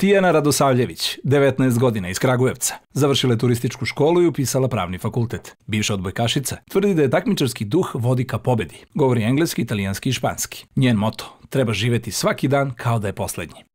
Tijana Radosavljević, 19 godina iz Kragujevca, završila je turističku školu i upisala pravni fakultet. Bivša odbojkašica tvrdi da je takmičarski duh vodi ka pobedi. Govori engleski, italijanski i španski. Njen moto treba živeti svaki dan kao da je poslednji.